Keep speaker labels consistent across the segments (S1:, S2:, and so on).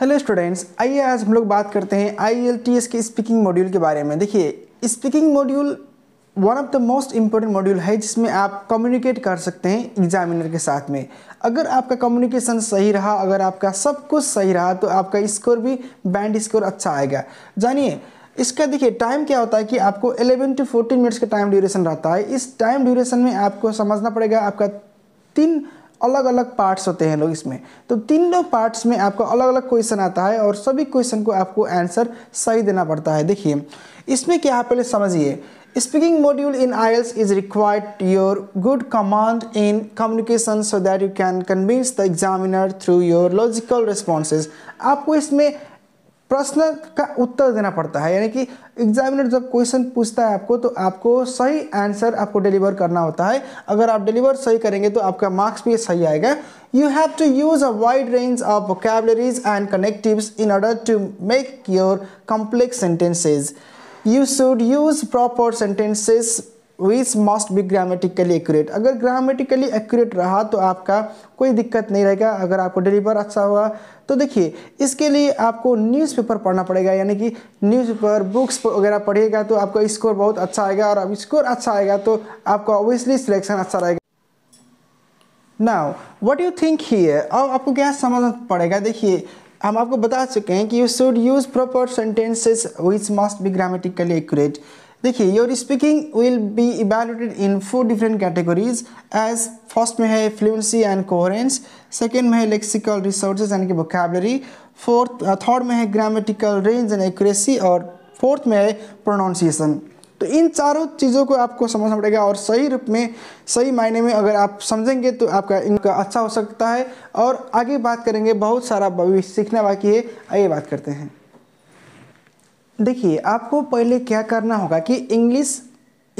S1: Hello students आइए आज हम लोग बात करते हैं आई के स्पीकिंग मॉड्यूल के बारे में देखिए speaking module one of the most important module है जिसमें आप कम्युनिकेट कर सकते हैं एग्जामिनर के साथ में अगर आपका कम्युनिकेशन सही रहा अगर आपका सब कुछ सही रहा तो आपका स्कोर भी बैंड स्कोर अच्छा आएगा जानिए इसका देखिए टाइम क्या होता है कि आपको 11 टू 14 मिनट्स का टाइम ड्यूरेशन रहता है इस टाइम ड्यूरेशन में आपको समझना पड़ेगा आपका तीन अलग अलग पार्ट्स होते हैं लोग इसमें तो तीनों पार्ट्स में आपको अलग अलग क्वेश्चन आता है और सभी क्वेश्चन को आपको आंसर सही देना पड़ता है देखिए इसमें क्या पहले समझिए speaking module in IELTS is required your good command in communication so that you can convince the examiner through your logical responses आपको इसमें प्रश्न का उत्तर देना पड़ता है यानी कि एग्जामिनर जब क्वेश्चन पूछता है आपको तो आपको सही आंसर आपको डिलीवर करना होता है अगर आप डिलीवर सही करेंगे तो आपका मार्क्स भी सही आएगा you have to use a wide range of vocabularies and connective in order to make your complex sentences you should use proper sentences which must be grammatically accurate अगर ग्रामेटिकली एक्यूरेट रहा तो आपका कोई दिक्कत नहीं रहेगा अगर आपको डिलीवर अच्छा हुआ तो देखिए इसके लिए आपको न्यूज़पेपर पढ़ना पड़ेगा यानी कि न्यूज़पेपर बुक्स वगैरह पढ़िएगा तो आपका स्कोर बहुत अच्छा आएगा और स्कोर अच्छा आएगा तो आपका ऑब्वियसली सिलेक्शन अच्छा रहेगा now what you think here अब आपको क्या समझना पड़ेगा देखिए हम आपको बता चुके हैं कि you should use proper sentences which must be grammatically accurate देखिए your speaking will be evaluated in four different categories as first में है फ्लुएंसी एंड कोहरेंस सेकेंड में है लेक्सिकल रिसोर्सेज यानी कि वोकेबलरी फोर्थ थर्ड में है ग्रामेटिकल रेंज एंड एक्यूरेसी और फोर्थ में है प्रोनाउंसिएशन तो इन चारों चीज़ों को आपको समझना पड़ेगा और सही रूप में सही मायने में अगर आप समझेंगे तो आपका इनका अच्छा हो सकता है और आगे बात करेंगे बहुत सारा सीखना बाकी है आइए बात करते हैं देखिए आपको पहले क्या करना होगा कि इंग्लिश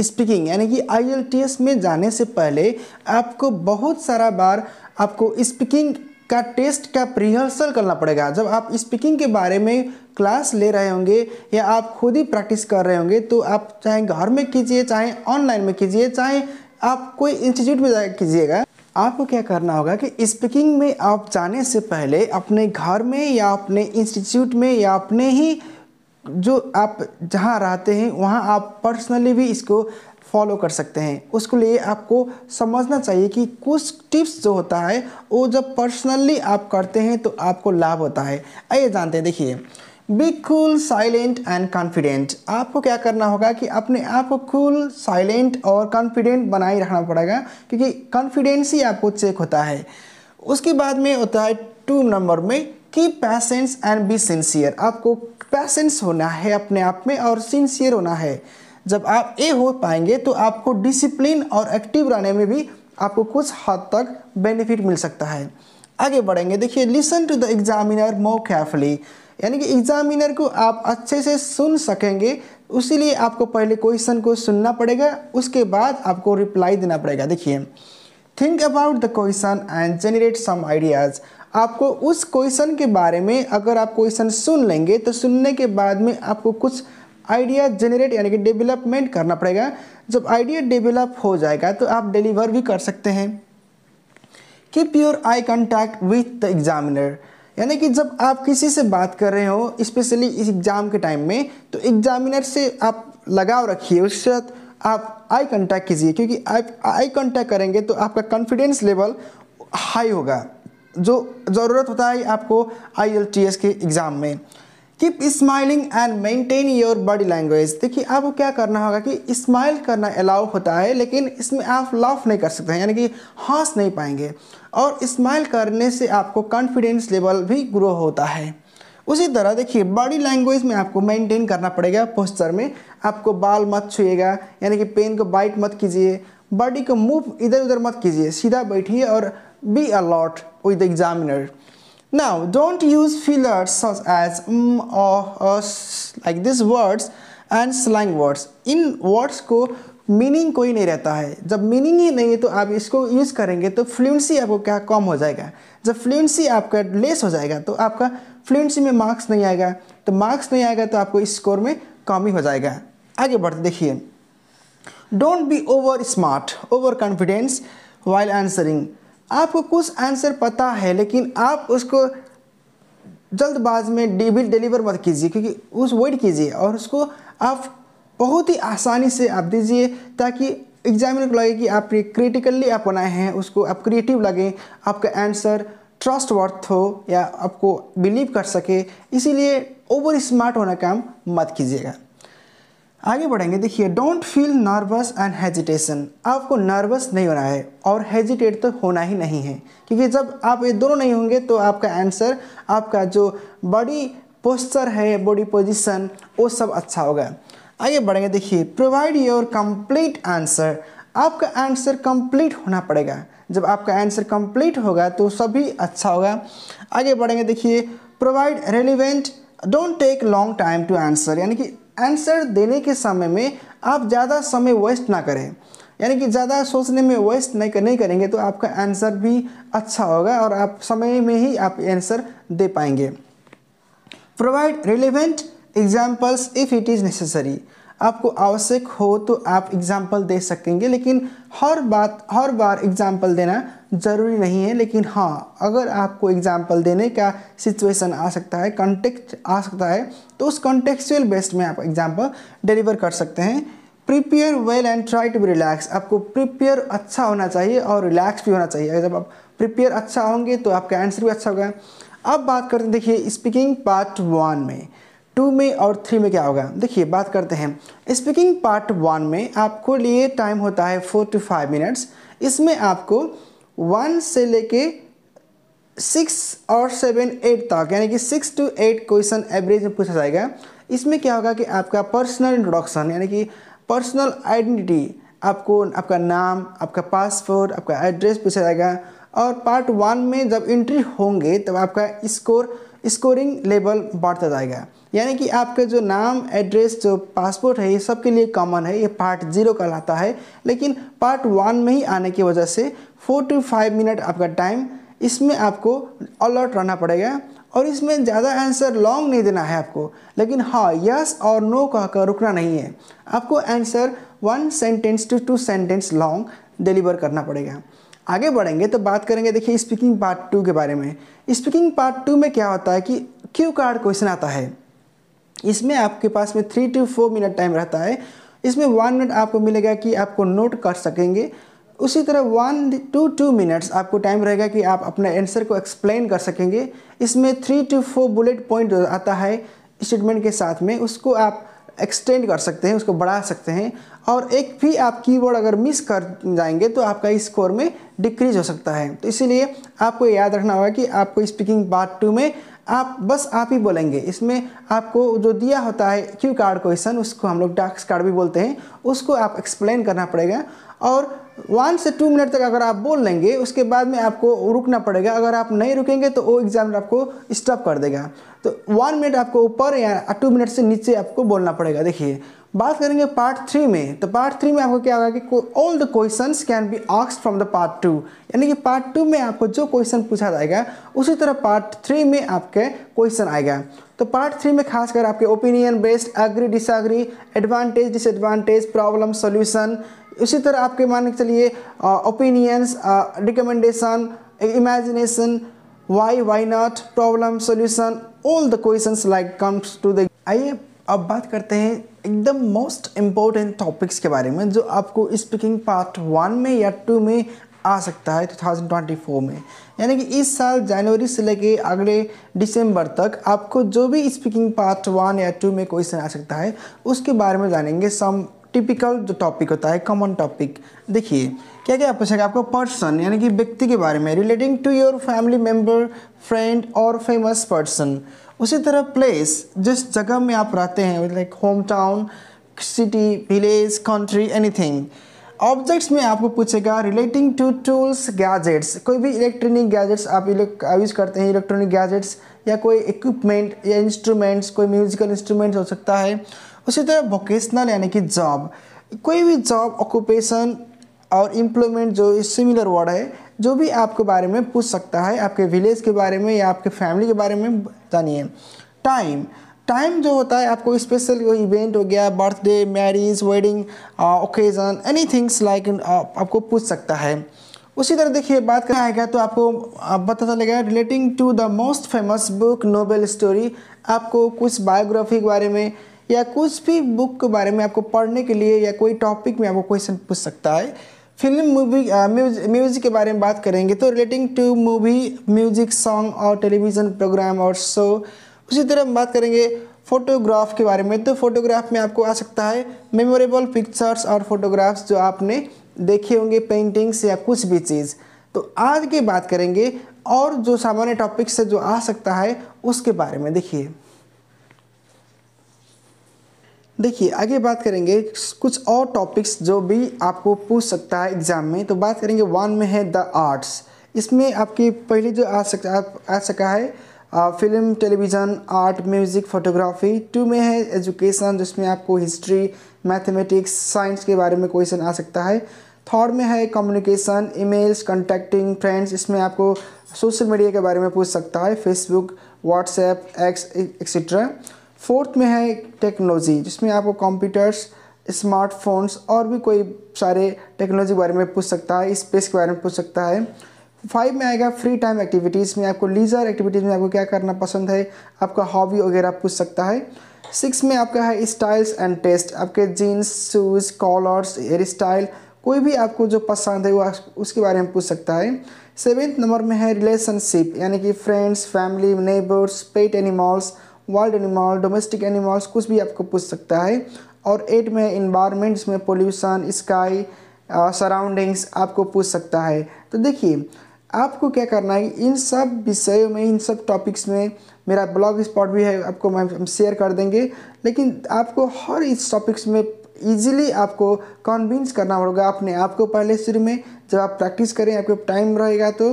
S1: स्पीकिंग यानी कि आई में जाने से पहले आपको बहुत सारा बार आपको स्पीकिंग का टेस्ट का रिहर्सल करना पड़ेगा जब आप स्पीकिंग के बारे में क्लास ले रहे होंगे या आप खुद ही प्रैक्टिस कर रहे होंगे तो आप चाहे घर में कीजिए चाहे ऑनलाइन में कीजिए चाहे आप कोई इंस्टीट्यूट में जा कीजिएगा आपको क्या करना होगा कि स्पीकिंग में आप जाने से पहले अपने घर में या अपने इंस्टीट्यूट में या अपने ही जो आप जहाँ रहते हैं वहाँ आप पर्सनली भी इसको फॉलो कर सकते हैं उसके लिए आपको समझना चाहिए कि कुछ टिप्स जो होता है वो जब पर्सनली आप करते हैं तो आपको लाभ होता है आइए जानते हैं देखिए be cool silent and confident आपको क्या करना होगा कि अपने आप को कूल साइलेंट और कॉन्फिडेंट बनाए रखना पड़ेगा क्योंकि कॉन्फिडेंस ही आपको चेक होता है उसके बाद में होता है टू नंबर में की पैसेंस एंड बी सिंसियर आपको पैसेंस होना है अपने आप में और सिंसियर होना है जब आप ए हो पाएंगे तो आपको डिसिप्लिन और एक्टिव रहने में भी आपको कुछ हद तक बेनिफिट मिल सकता है आगे बढ़ेंगे देखिए listen to the examiner more carefully यानी कि एग्जामिनर को आप अच्छे से सुन सकेंगे उसीलिए आपको पहले क्वेश्चन को सुनना पड़ेगा उसके बाद आपको रिप्लाई देना पड़ेगा देखिए think about the question and generate some ideas आपको उस क्वेश्चन के बारे में अगर आप क्वेश्चन सुन लेंगे तो सुनने के बाद में आपको कुछ आइडिया जनरेट यानी कि डेवलपमेंट करना पड़ेगा जब आइडिया डेवलप हो जाएगा तो आप डिलीवर भी कर सकते हैं keep your eye contact with the examiner यानी कि जब आप किसी से बात कर रहे हो स्पेशली इस एग्ज़ाम के टाइम में तो एग्जामिनर से आप लगाव रखिए उसके साथ आप आई कॉन्टैक्ट कीजिए क्योंकि आप आई कॉन्टैक्ट करेंगे तो आपका कॉन्फिडेंस लेवल हाई होगा जो ज़रूरत होता है आपको आई के एग्ज़ाम में keep smiling and maintain your body language देखिए आपको क्या करना होगा कि स्माइल करना अलाउ होता है लेकिन इसमें आप लाफ नहीं कर सकते हैं यानी कि हंस नहीं पाएंगे और स्माइल करने से आपको कॉन्फिडेंस लेवल भी ग्रो होता है उसी तरह देखिए बॉडी लैंग्वेज में आपको मेंटेन करना पड़ेगा पोस्चर में आपको बाल मत छुएगा यानी कि पेन को बाइट मत कीजिए बॉडी को मूव इधर उधर मत कीजिए सीधा बैठिए और be a lot with the examiner. Now, don't use fillers such as mm or, or like these words and slang words इन वर्ड्स को मीनिंग कोई नहीं रहता है जब मीनिंग ही नहीं है तो आप इसको यूज़ करेंगे तो फ्लुएंसी आपको क्या कम हो जाएगा जब फ्लुएंसी आपका लेस हो जाएगा तो आपका फ्लुएंसी में मार्क्स नहीं आएगा तो मार्क्स नहीं आएगा तो आपको इस स्कोर में कम ही हो जाएगा आगे बढ़ते देखिए don't be over smart over confidence while answering आपको कुछ आंसर पता है लेकिन आप उसको जल्दबाज में डिबिल डिलीवर मत कीजिए क्योंकि उस वेट कीजिए और उसको आप बहुत ही आसानी से आप दीजिए ताकि एग्जामिनर को लगे कि आप क्रिटिकली आप बनाए हैं उसको आप क्रिएटिव लगें आपका आंसर ट्रस्ट वर्थ हो या आपको बिलीव कर सके इसीलिए ओवर स्मार्ट होना काम मत कीजिएगा आगे बढ़ेंगे देखिए don't feel nervous and hesitation आपको नर्वस नहीं होना है और हेजिटेट तो होना ही नहीं है क्योंकि जब आप ये दोनों नहीं होंगे तो आपका आंसर आपका जो बॉडी पोस्चर है बॉडी पोजिशन वो सब अच्छा होगा आगे बढ़ेंगे देखिए प्रोवाइड योर कंप्लीट आंसर आपका आंसर कंप्लीट होना पड़ेगा जब आपका आंसर कंप्लीट होगा तो सभी अच्छा होगा आगे बढ़ेंगे देखिए provide relevant don't take long time to answer यानी कि आंसर देने के समय में आप ज़्यादा समय वेस्ट ना करें यानी कि ज़्यादा सोचने में वेस्ट नहीं कर, नहीं करेंगे तो आपका आंसर भी अच्छा होगा और आप समय में ही आप आंसर दे पाएंगे provide relevant examples if it is necessary आपको आवश्यक हो तो आप एग्जाम्पल दे सकेंगे लेकिन हर बात हर बार एग्जाम्पल देना ज़रूरी नहीं है लेकिन हाँ अगर आपको एग्जाम्पल देने का सिचुएशन आ सकता है कॉन्टेक्ट आ सकता है तो उस कॉन्टेक्चुअल बेस्ड में आप एग्जाम्पल डिलीवर कर सकते हैं prepare well and try to be relax आपको प्रिपेयर अच्छा होना चाहिए और रिलैक्स भी होना चाहिए अगर जब आप प्रिपेयर अच्छा होंगे तो आपका आंसर भी अच्छा होगा अब बात करते हैं देखिए स्पीकिंग पार्ट वन में टू में और थ्री में क्या होगा देखिए बात करते हैं स्पीकिंग पार्ट वन में आपको लिए टाइम होता है फोर टू फाइव मिनट्स इसमें आपको वन से लेके सिक्स और सेवन एट तक यानी कि six to eight question average में पूछा जाएगा इसमें क्या होगा कि आपका पर्सनल इंट्रोडक्शन यानी कि पर्सनल आइडेंटिटी आपको आपका नाम आपका पासपोर्ट आपका एड्रेस पूछा जाएगा और पार्ट वन में जब एंट्री होंगे तब आपका स्कोर स्कोरिंग लेवल बढ़ता जाएगा यानी कि आपका जो नाम एड्रेस जो पासपोर्ट है ये सबके लिए कॉमन है ये पार्ट जीरो कहलाता है लेकिन पार्ट वन में ही आने की वजह से फोर टू फाइव मिनट आपका टाइम इसमें आपको अलर्ट रहना पड़ेगा और इसमें ज़्यादा आंसर लॉन्ग नहीं देना है आपको लेकिन हाँ यस और नो कहकर रुकना नहीं है आपको answer one sentence to two sentence long deliver करना पड़ेगा आगे बढ़ेंगे तो बात करेंगे देखिए स्पीकिंग पार्ट टू के बारे में स्पीकिंग पार्ट टू में क्या होता है कि क्यू कार्ड क्वेश्चन आता है इसमें आपके पास में three to four minute time रहता है इसमें वन मिनट आपको मिलेगा कि आपको नोट कर सकेंगे उसी तरह वन टू टू मिनट्स आपको टाइम रहेगा कि आप अपने आंसर को एक्सप्लेन कर सकेंगे इसमें three to four bullet point आता है स्टेटमेंट के साथ में उसको आप एक्सटेंड कर सकते हैं उसको बढ़ा सकते हैं और एक भी आप कीबोर्ड अगर मिस कर जाएंगे तो आपका स्कोर में डिक्रीज हो सकता है तो इसीलिए आपको याद रखना होगा कि आपको स्पीकिंग पार्ट टू में आप बस आप ही बोलेंगे इसमें आपको जो दिया होता है क्यू कार्ड क्वेश्चन उसको हम लोग डाक्स कार्ड भी बोलते हैं उसको आप एक्सप्लेन करना पड़ेगा और वन से टू मिनट तक अगर आप बोल लेंगे उसके बाद में आपको रुकना पड़ेगा अगर आप नहीं रुकेंगे तो वो एग्जामिनर आपको स्टॉप कर देगा तो वन मिनट आपको ऊपर या टू मिनट से नीचे आपको बोलना पड़ेगा देखिए बात करेंगे पार्ट थ्री में तो पार्ट थ्री में आपको क्या होगा कि all the question can be आक्स फ्रॉम द पार्ट टू यानी कि पार्ट टू में आपको जो क्वेश्चन पूछा जाएगा उसी तरह पार्ट थ्री में आपके क्वेश्चन आएगा तो पार्ट थ्री में खासकर आपके opinion based agree disagree advantage disadvantage problem solution इसी तरह आपके मान के चलिए opinions recommendation imagination why why not problem solution all the question like comes to the आइए अब बात करते हैं एकदम मोस्ट इम्पोर्टेंट टॉपिक्स के बारे में जो आपको स्पीकिंग पार्ट वन में या टू में आ सकता है 2024 में यानी कि इस साल जनवरी से लेके अगले दिसंबर तक आपको जो भी स्पीकिंग पार्ट वन या टू में क्वेश्चन आ सकता है उसके बारे में जानेंगे सम टिपिकल जो टॉपिक होता है कॉमन टॉपिक देखिए क्या क्या पूछेगा आपको पर्सन यानी कि व्यक्ति के बारे में relating to your family member friend और फेमस पर्सन उसी तरह प्लेस जिस जगह में आप रहते हैं like home town city village country anything objects में आपको पूछेगा रिलेटिंग टू टूल्स गैजेट्स कोई भी इलेक्ट्रॉनिक गैजेट्स आप यूज़ करते हैं इलेक्ट्रॉनिक गैजेट्स या कोई इक्विपमेंट या इंस्ट्रूमेंट्स कोई म्यूजिकल इंस्ट्रूमेंट हो सकता है उसी तरह वोकेशनल यानी कि जॉब कोई भी जॉब ऑक्यूपेशन और इम्प्लॉयमेंट जो सिमिलर वर्ड है जो भी आपके बारे में पूछ सकता है आपके विलेज के बारे में या आपके फैमिली के बारे में जानिए टाइम टाइम जो होता है आपको स्पेशल कोई इवेंट हो गया birthday marriage wedding occasion any things like आपको पूछ सकता है उसी तरह देखिए बात करना आएगा तो आपको आप पता चलेगा relating to the most famous book novel story आपको कुछ बायोग्राफी के बारे में या कुछ भी बुक के बारे में आपको पढ़ने के लिए या कोई टॉपिक में आपको क्वेश्चन पूछ सकता है फिल्म मूवी म्यूजिक के बारे में बात करेंगे तो relating to movie music song और टेलीविज़न प्रोग्राम और शो उसी तरह हम बात करेंगे फोटोग्राफ के बारे में तो फोटोग्राफ में आपको आ सकता है मेमोरेबल पिक्चर्स और फोटोग्राफ्स जो आपने देखे होंगे पेंटिंग्स या कुछ भी चीज़ तो आज की बात करेंगे और जो सामान्य टॉपिक से जो आ सकता है उसके बारे में देखिए देखिए आगे बात करेंगे कुछ और टॉपिक्स जो भी आपको पूछ सकता है एग्ज़ाम में तो बात करेंगे वन में है द आर्ट्स इसमें आपकी पहले जो आ आप आ सका है आ, film television art music photography two में है एजुकेशन जिसमें आपको हिस्ट्री मैथमेटिक्स साइंस के बारे में क्वेश्चन आ सकता है थर्ड में है कम्युनिकेशन ईमेल्स कंटेक्टिंग फ्रेंड्स इसमें आपको सोशल मीडिया के बारे में पूछ सकता है Facebook WhatsApp X etcetera fourth में है टेक्नोलॉजी जिसमें आपको कंप्यूटर्स स्मार्टफोन्स और भी कोई सारे टेक्नोलॉजी के बारे में पूछ सकता है स्पेस के बारे में पूछ सकता है फाइव में आएगा फ्री टाइम एक्टिविटीज़ में आपको लीजर एक्टिविटीज़ में आपको क्या करना पसंद है आपका हॉबी वगैरह पूछ सकता है सिक्स में आपका है स्टाइल्स एंड टेस्ट आपके jeans shoes collars hair style कोई भी आपको जो पसंद है वो उसके बारे में पूछ सकता है सेवेंथ नंबर में है रिलेशनशिप यानी कि friends family neighbours pet animals wild animal domestic animals कुछ भी आपको पूछ सकता है और एट में इन्वायरमेंट्स में पोल्यूशन स्काई सराउंडिंग्स आपको पूछ सकता है तो देखिए आपको क्या करना है इन सब विषयों में इन सब टॉपिक्स में मेरा ब्लॉग स्पॉट भी है आपको मैं शेयर कर देंगे लेकिन आपको हर इस टॉपिक्स में ईजिली आपको कॉन्विंस करना होगा अपने आप को पहले शुरू में जब आप प्रैक्टिस करें आपको टाइम रहेगा तो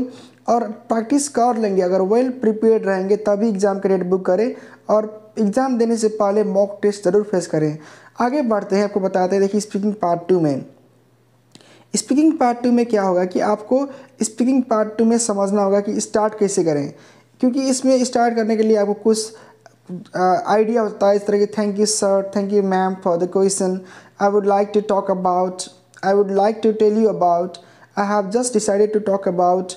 S1: और प्रैक्टिस कर लेंगे अगर वेल प्रिपेयर्ड रहेंगे तभी एग्ज़ाम का डेट बुक करें और एग्ज़ाम देने से पहले मॉक टेस्ट ज़रूर फेस करें आगे बढ़ते हैं आपको बताते हैं देखिए स्पीकिंग पार्ट टू में स्पीकिंग पार्ट टू में क्या होगा कि आपको स्पीकिंग पार्ट टू में समझना होगा कि स्टार्ट कैसे करें क्योंकि इसमें स्टार्ट करने के लिए आपको कुछ आइडिया होता है इस तरह की thank you sir thank you ma'am for the question I would like to talk about I would like to tell you about I have just decided to talk about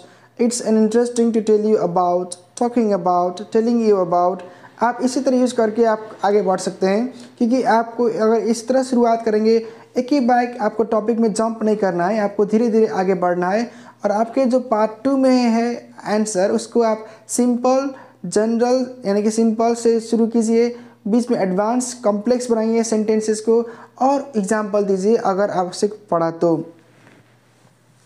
S1: it's an interesting to tell you about talking about telling you about आप इसी तरह use करके आप आगे बढ़ सकते हैं क्योंकि आपको अगर इस तरह शुरुआत करेंगे एक ही बाइक आपको टॉपिक में जंप नहीं करना है आपको धीरे धीरे आगे बढ़ना है और आपके जो पार्ट टू में है आंसर उसको आप सिंपल जनरल यानी कि सिंपल से शुरू कीजिए बीच में एडवांस कॉम्प्लेक्स बनाइए सेंटेंसेस को और एग्जाम्पल दीजिए अगर आवश्यक पड़ा तो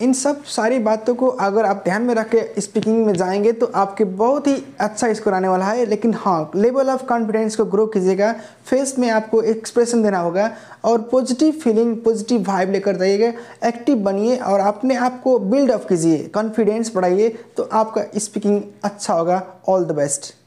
S1: इन सब सारी बातों को अगर आप ध्यान में रख के स्पीकिंग में जाएंगे तो आपके बहुत ही अच्छा स्कोर आने वाला है लेकिन हाँ लेवल ऑफ कॉन्फिडेंस को ग्रो कीजिएगा फेस में आपको एक्सप्रेशन देना होगा और पॉजिटिव फीलिंग पॉजिटिव वाइब लेकर जाइएगा एक्टिव बनिए और अपने आप को बिल्डअप कीजिए कॉन्फिडेंस बढ़ाइए तो आपका स्पीकिंग अच्छा होगा ऑल द बेस्ट